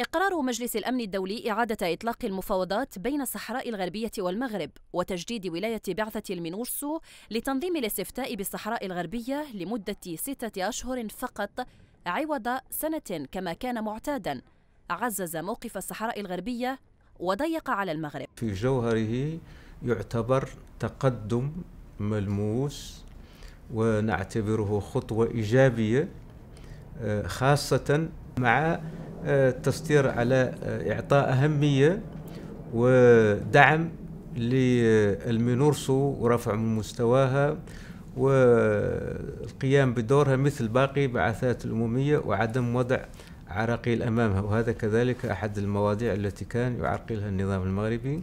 إقرار مجلس الأمن الدولي إعادة إطلاق المفاوضات بين الصحراء الغربية والمغرب وتجديد ولاية بعثة المينورسو لتنظيم الاستفتاء بالصحراء الغربية لمدة ستة أشهر فقط عوض سنة كما كان معتادا عزز موقف الصحراء الغربية وضيق على المغرب في جوهره يعتبر تقدم ملموس ونعتبره خطوة إيجابية آه، خاصة مع آه، التسطير على آه، إعطاء أهمية ودعم للمينورسو ورفع من مستواها والقيام بدورها مثل باقي بعثات الأممية وعدم وضع عراقيل أمامها وهذا كذلك أحد المواضيع التي كان يعرقلها النظام المغربي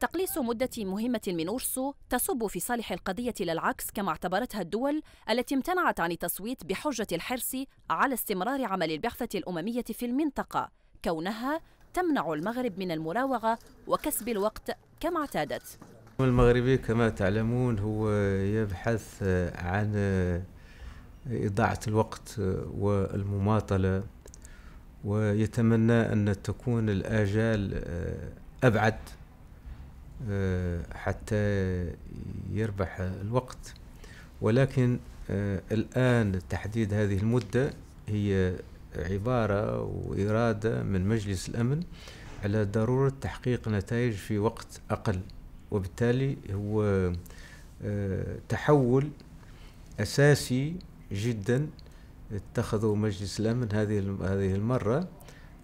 تقليص مدة مهمة من أورسو تصب في صالح القضية للعكس كما اعتبرتها الدول التي امتنعت عن التصويت بحجة الحرص على استمرار عمل البعثة الأممية في المنطقة كونها تمنع المغرب من المراوغة وكسب الوقت كما اعتادت المغربي كما تعلمون هو يبحث عن إضاعة الوقت والمماطلة ويتمنى أن تكون الآجال أبعد آه، حتى يربح الوقت ولكن آه، الآن تحديد هذه المدة هي عبارة وإرادة من مجلس الأمن على ضرورة تحقيق نتائج في وقت أقل وبالتالي هو آه، تحول أساسي جدا اتخذه مجلس الأمن هذه هذه المرة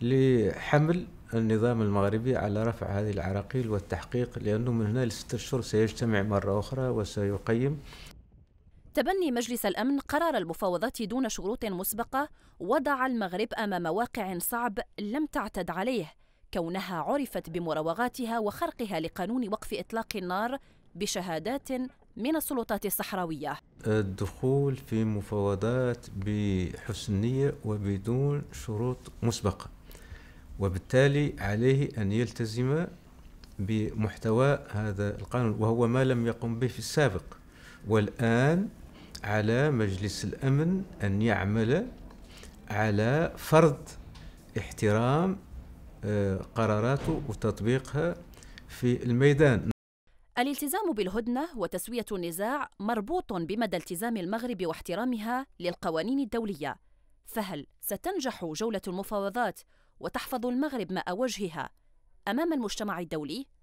لحمل النظام المغربي على رفع هذه العراقيل والتحقيق لأنه من هنا لست أشهر سيجتمع مرة أخرى وسيقيم تبني مجلس الأمن قرار المفاوضات دون شروط مسبقة وضع المغرب أمام واقع صعب لم تعتد عليه كونها عرفت بمراوغاتها وخرقها لقانون وقف إطلاق النار بشهادات من السلطات الصحراوية الدخول في مفاوضات بحسن نية وبدون شروط مسبقة وبالتالي عليه أن يلتزم بمحتوى هذا القانون وهو ما لم يقم به في السابق والآن على مجلس الأمن أن يعمل على فرض احترام آه، قراراته وتطبيقها في الميدان الالتزام بالهدنة وتسوية النزاع مربوط بمدى التزام المغرب واحترامها للقوانين الدولية فهل ستنجح جولة المفاوضات وتحفظ المغرب ماء وجهها امام المجتمع الدولي